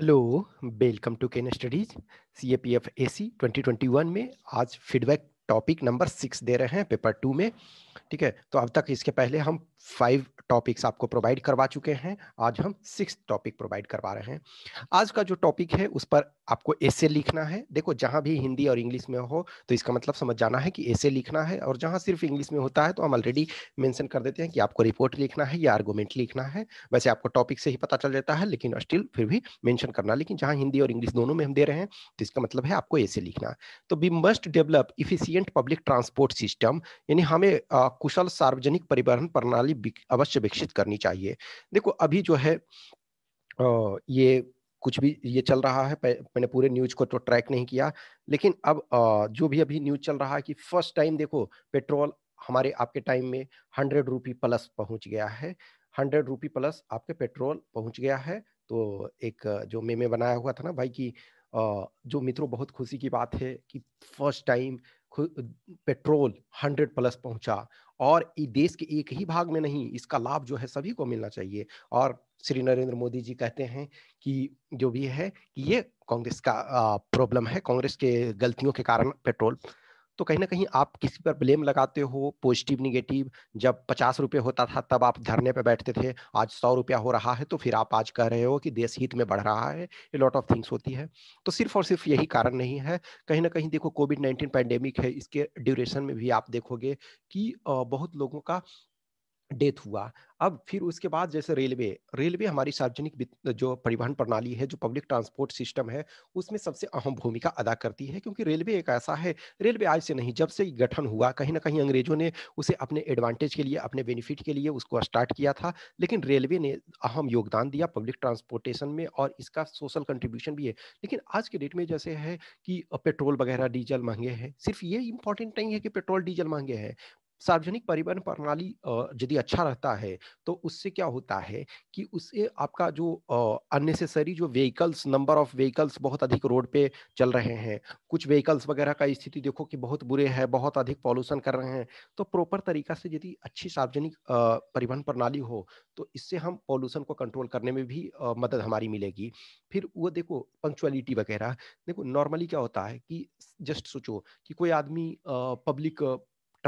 hello welcome to Ken Studies C A P F A C twenty twenty one में आज feedback topic number six दे रहे हैं paper two में ठीक है तो अब तक इसके पहले हम फाइव टॉपिक्स आपको प्रोवाइड करवा चुके हैं आज हम सिक्स टॉपिक प्रोवाइड करवा रहे हैं आज का जो टॉपिक है उस पर आपको ऐसे लिखना है देखो जहां भी हिंदी और इंग्लिश में हो तो इसका मतलब समझ जाना है कि ऐसे लिखना है और जहां सिर्फ इंग्लिश में होता है तो हम ऑलरेडी मेंशन कर देते हैं कि आपको रिपोर्ट लिखना है या आर्गूमेंट लिखना है वैसे आपको टॉपिक से ही पता चल जाता है लेकिन स्टिल फिर भी मैंशन करना लेकिन जहाँ हिंदी और इंग्लिश दोनों में हम दे रहे हैं तो इसका मतलब है आपको ऐसे लिखना तो we must develop efficient public transport system यानी हमें कुशल सार्वजनिक परिवहन प्रणाली प्रणाली अवश्य विकसित करनी चाहिए देखो अभी जो है ये कुछ भी ये चल रहा है मैंने पूरे न्यूज को तो ट्रैक नहीं किया लेकिन अब जो भी अभी न्यूज चल रहा है कि फर्स्ट टाइम देखो पेट्रोल हमारे आपके टाइम में हंड्रेड रुपी प्लस पहुंच गया है हंड्रेड रुपी प्लस आपके पेट्रोल पहुंच गया है तो एक जो मेमे बनाया हुआ था ना भाई की जो मित्रों बहुत खुशी की बात है कि first time petrol hundred plus पहुंचा और देश के एक ही भाग में नहीं इसका लाभ जो है सभी को मिलना चाहिए और श्री नरेंद्र मोदी जी कहते हैं कि जो भी है कि ये कांग्रेस का प्रॉब्लम है कांग्रेस के गलतियों के कारण पेट्रोल तो कहीं ना कहीं आप किसी पर ब्लेम लगाते हो पॉजिटिव निगेटिव जब पचास रुपये होता था तब आप धरने पर बैठते थे आज सौ रुपया हो रहा है तो फिर आप आज कह रहे हो कि देश हित में बढ़ रहा है ये लॉट ऑफ थिंग्स होती है तो सिर्फ और सिर्फ यही कारण नहीं है कहीं ना कहीं देखो कोविड नाइन्टीन पैंडेमिक है इसके ड्यूरेशन में भी आप देखोगे कि बहुत लोगों का डेथ हुआ अब फिर उसके बाद जैसे रेलवे रेलवे हमारी सार्वजनिक जो परिवहन प्रणाली है जो पब्लिक ट्रांसपोर्ट सिस्टम है उसमें सबसे अहम भूमिका अदा करती है क्योंकि रेलवे एक ऐसा है रेलवे आज से नहीं जब से गठन हुआ कहीं ना कहीं अंग्रेजों ने उसे अपने एडवांटेज के लिए अपने बेनिफिट के लिए उसको स्टार्ट किया था लेकिन रेलवे ने अहम योगदान दिया पब्लिक ट्रांसपोर्टेशन में और इसका सोशल कंट्रीब्यूशन भी है लेकिन आज के डेट में जैसे है कि पेट्रोल वगैरह डीजल महंगे हैं सिर्फ ये इंपॉर्टेंट नहीं है कि पेट्रोल डीजल महंगे हैं सार्वजनिक परिवहन प्रणाली यदि अच्छा रहता है तो उससे क्या होता है कि उससे आपका जो अननेसेसरी जो व्हीकल्स नंबर ऑफ व्हीकल्स बहुत अधिक रोड पे चल रहे हैं कुछ व्हीकल्स वगैरह का स्थिति देखो कि बहुत बुरे हैं बहुत अधिक पॉल्यूशन कर रहे हैं तो प्रॉपर तरीका से यदि अच्छी सार्वजनिक परिवहन प्रणाली हो तो इससे हम पॉल्यूशन को कंट्रोल करने में भी मदद हमारी मिलेगी फिर वो देखो पंक्चुअलिटी वगैरह देखो नॉर्मली क्या होता है कि जस्ट सोचो कि कोई आदमी पब्लिक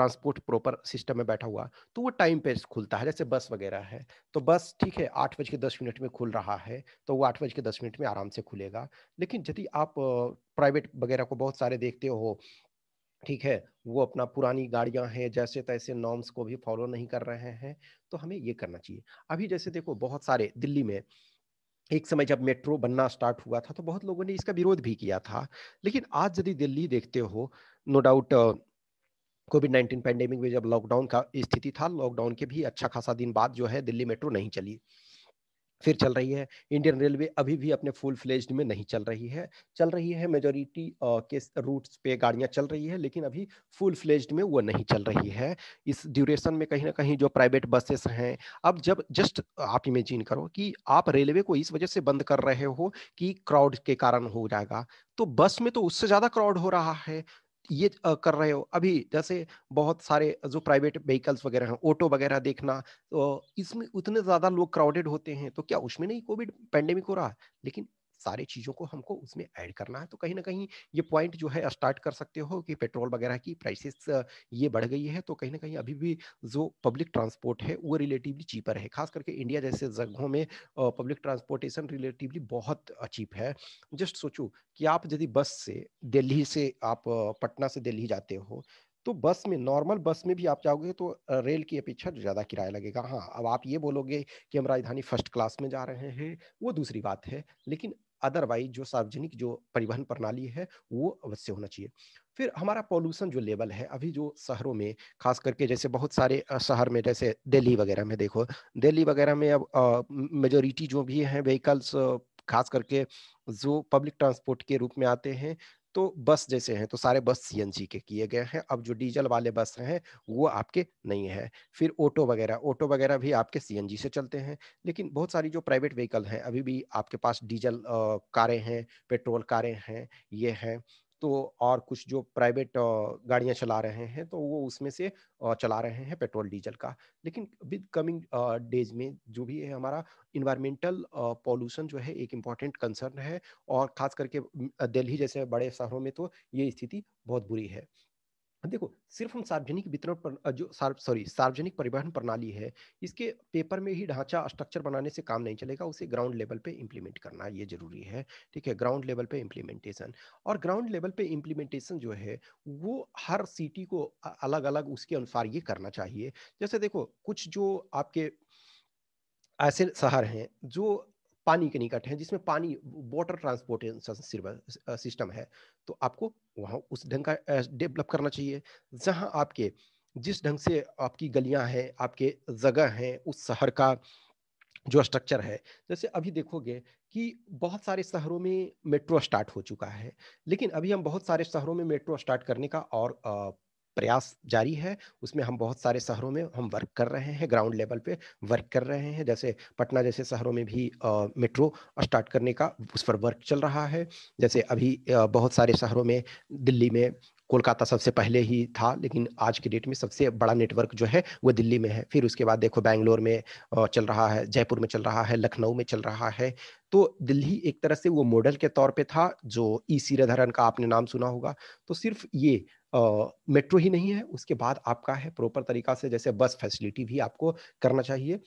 ट्रांसपोर्ट प्रॉपर सिस्टम में बैठा हुआ तो वो टाइम पे खुलता है जैसे बस वगैरह है तो बस ठीक है आठ बज के दस मिनट में खुल रहा है तो वो आठ बज के दस मिनट में आराम से खुलेगा लेकिन यदि आप प्राइवेट वगैरह को बहुत सारे देखते हो ठीक है वो अपना पुरानी गाड़ियां हैं जैसे तैसे नॉर्म्स को भी फॉलो नहीं कर रहे हैं तो हमें ये करना चाहिए अभी जैसे देखो बहुत सारे दिल्ली में एक समय जब मेट्रो बनना स्टार्ट हुआ था तो बहुत लोगों ने इसका विरोध भी किया था लेकिन आज यदि दिल्ली देखते हो no doubt Covid nineteen pandemic में जब लॉकडाउन का स्थिति था लॉकडाउन के भी अच्छा खासा दिन बाद जो है दिल्ली मेट्रो नहीं चली फिर चल रही है इंडियन रेलवे अभी भी अपने फुल फ्लेज में नहीं चल रही है चल रही है मेजोरिटी के रूट्स पे गाड़ियां चल रही है लेकिन अभी फुल फ्लेज में वो नहीं चल रही है इस ड्यूरेशन में कहीं ना कहीं जो प्राइवेट बसेस हैं अब जब जस्ट आप इमेजिन करो कि आप रेलवे को इस वजह से बंद कर रहे हो कि क्राउड के कारण हो जाएगा तो बस में तो उससे ज़्यादा क्राउड हो रहा है ये कर रहे हो अभी जैसे बहुत सारे जो प्राइवेट व्हीकल्स वगैरह हैं ऑटो वगैरह देखना तो इसमें उतने ज़्यादा लोग क्राउडेड होते हैं तो क्या उसमें नहीं कोविड पैंडेमिक हो रहा है लेकिन सारी चीज़ों को हमको उसमें ऐड करना है तो कहीं ना कहीं ये पॉइंट जो है स्टार्ट कर सकते हो कि पेट्रोल वगैरह की प्राइसेस ये बढ़ गई है तो कहीं ना कहीं अभी भी जो पब्लिक ट्रांसपोर्ट है वो रिलेटिवली चीपर है खास करके इंडिया जैसे जगहों में पब्लिक ट्रांसपोर्टेशन रिलेटिवली बहुत चीप है जस्ट सोचो कि आप यदि बस से दिल्ली से आप पटना से दिल्ली जाते हो तो बस में नॉर्मल बस में भी आप जाओगे तो रेल की अपेक्षा ज़्यादा किराया लगेगा हाँ अब आप ये बोलोगे कि हम राजधानी फर्स्ट क्लास में जा रहे हैं वो दूसरी बात है लेकिन अदरवाइज जो सार्वजनिक जो परिवहन प्रणाली है वो अवश्य होना चाहिए फिर हमारा पॉल्यूशन जो लेवल है अभी जो शहरों में खास करके जैसे बहुत सारे शहर में जैसे दिल्ली वगैरह में देखो दिल्ली वगैरह में अब मेजोरिटी जो भी हैं व्हीकल्स खास करके जो पब्लिक ट्रांसपोर्ट के रूप में आते हैं तो बस जैसे हैं तो सारे बस सी के किए गए हैं अब जो डीजल वाले बस हैं वो आपके नहीं है फिर ऑटो वगैरह ऑटो वगैरह भी आपके सी से चलते हैं लेकिन बहुत सारी जो प्राइवेट व्हीकल हैं अभी भी आपके पास डीजल कारें हैं पेट्रोल कारें हैं ये हैं तो और कुछ जो प्राइवेट गाड़ियां चला रहे हैं तो वो उसमें से चला रहे हैं पेट्रोल डीजल का लेकिन विद कमिंग डेज में जो भी है हमारा इन्वायरमेंटल पॉल्यूशन जो है एक इम्पॉर्टेंट कंसर्न है और खास करके दिल्ली जैसे बड़े शहरों में तो ये स्थिति बहुत बुरी है देखो सिर्फ हम सार्वजनिक वितरण पर जो सार, सॉरी सार्वजनिक परिवहन प्रणाली है इसके पेपर में ही ढांचा स्ट्रक्चर बनाने से काम नहीं चलेगा उसे ग्राउंड लेवल पे इम्प्लीमेंट करना ये जरूरी है ठीक है ग्राउंड लेवल पे इम्प्लीमेंटेशन और ग्राउंड लेवल पे इम्प्लीमेंटेशन जो है वो हर सिटी को अलग अलग उसके अनुसार ये करना चाहिए जैसे देखो कुछ जो आपके ऐसे शहर हैं जो पानी के निकट है जिसमें पानी वाटर ट्रांसपोर्टेशन सिस्टम है तो आपको वहाँ उस ढंग का डेवलप करना चाहिए जहाँ आपके जिस ढंग से आपकी गलियाँ हैं आपके जगह हैं उस शहर का जो स्ट्रक्चर है जैसे अभी देखोगे कि बहुत सारे शहरों में मेट्रो स्टार्ट हो चुका है लेकिन अभी हम बहुत सारे शहरों में मेट्रो स्टार्ट करने का और प्रयास जारी है उसमें हम बहुत सारे शहरों में हम वर्क कर रहे हैं ग्राउंड लेवल पे वर्क कर रहे हैं जैसे पटना जैसे शहरों में भी मेट्रो स्टार्ट करने का उस पर वर्क चल रहा है जैसे अभी बहुत सारे शहरों में दिल्ली में कोलकाता सबसे पहले ही था लेकिन आज के डेट में सबसे बड़ा नेटवर्क जो है वो दिल्ली में है फिर उसके बाद देखो बैंगलोर में चल रहा है जयपुर में चल रहा है लखनऊ में चल रहा है तो दिल्ली एक तरह से वो मॉडल के तौर पे था जो ई सीराधरन का आपने नाम सुना होगा तो सिर्फ ये मेट्रो ही नहीं है उसके बाद आपका है प्रॉपर तरीका से जैसे बस फैसिलिटी भी आपको करना चाहिए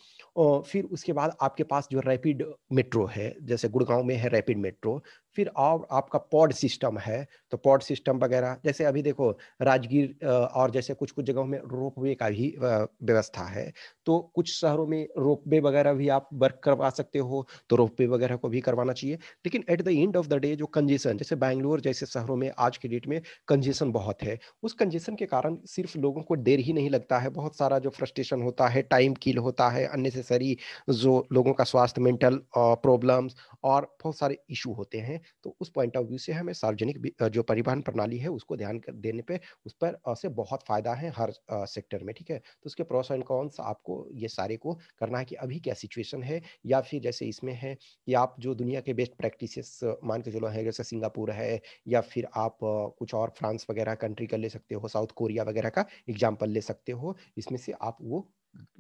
और फिर उसके बाद आपके पास जो रैपिड मेट्रो है जैसे गुड़गांव में है रैपिड मेट्रो फिर और आपका पॉड सिस्टम है तो पॉड सिस्टम वगैरह जैसे अभी देखो राजगीर और जैसे कुछ कुछ जगहों में रोप वे का भी व्यवस्था है तो कुछ शहरों में रोप वे वगैरह भी आप वर्क करवा सकते हो तो रोप वे वगैरह को भी करवाना चाहिए लेकिन at the end of the day जो कंजेशन जैसे बैंगलोर जैसे शहरों में आज के डेट में कंजेशन बहुत है है उस कंजेशन के कारण सिर्फ लोगों को देर ही नहीं लगता है बहुत सारा जो फ्रस्ट्रेशन होता है टाइम किल होता है अननेसेसरी जो लोगों का स्वास्थ्य मेंटल प्रॉब्लम्स और बहुत सारे इशू होते हैं तो उस पॉइंट ऑफ व्यू से हमें सार्वजनिक जो परिवहन प्रणाली है उसको ध्यान देने पर उस पर से बहुत फायदा है हर सेक्टर में ठीक है तो उसके प्रोस एंड कॉन्स आपको ये सारे को करना है कि अभी क्या सिचुएशन है या फिर जैसे इसमें है कि आप जो दुनिया के बेस्ट प्रैक्टिस मान के चलो है जैसे सिंगापुर है या फिर आप कुछ और फ्रांस वगैरह कंट्री कंट्री का ले सकते हो साउथ कोरिया वगैरह का एग्जाम्पल ले सकते हो इसमें से आप वो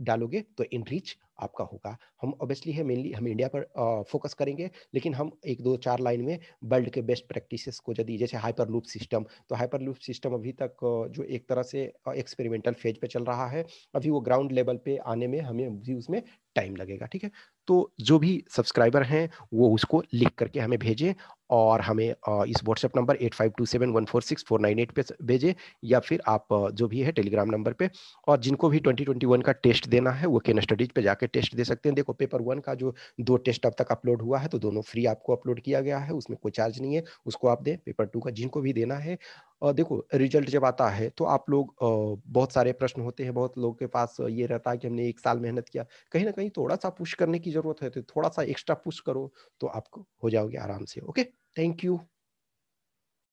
डालोगे तो इन रीच आपका होगा हम ऑब्वियसली है मेनली हम इंडिया पर फोकस करेंगे लेकिन हम एक दो चार लाइन में वर्ल्ड के बेस्ट प्रैक्टिसेस को यदि जैसे हाइपर लूप सिस्टम तो हाइपर लूप सिस्टम अभी तक जो एक तरह से एक्सपेरिमेंटल फेज पे चल रहा है अभी वो ग्राउंड लेवल पे आने में हमें भी उसमें टाइम लगेगा ठीक है तो जो भी सब्सक्राइबर हैं वो उसको लिख करके हमें भेजें और हमें इस WhatsApp number eight five two seven one four six four nine eight पे भेजें या फिर आप जो भी है टेलीग्राम नंबर पे और जिनको भी ट्वेंटी ट्वेंटी वन का टेस्ट देना है वो केन स्टडीज पे जाकर जाके टेस्ट दे सकते हैं देखो पेपर वन का जो दो टेस्ट अब तक अपलोड हुआ है तो दोनों फ्री आपको अपलोड किया गया है उसमें कोई चार्ज नहीं है उसको आप दें पेपर टू का जिनको भी देना है और देखो रिजल्ट जब आता है तो आप लोग बहुत सारे प्रश्न होते हैं बहुत लोग के पास ये रहता है कि हमने एक साल मेहनत किया कहीं ना कहीं थोड़ा सा पुश करने की जरूरत है तो थोड़ा सा एक्स्ट्रा पुश करो तो आप हो जाओगे आराम से ओके थैंक यू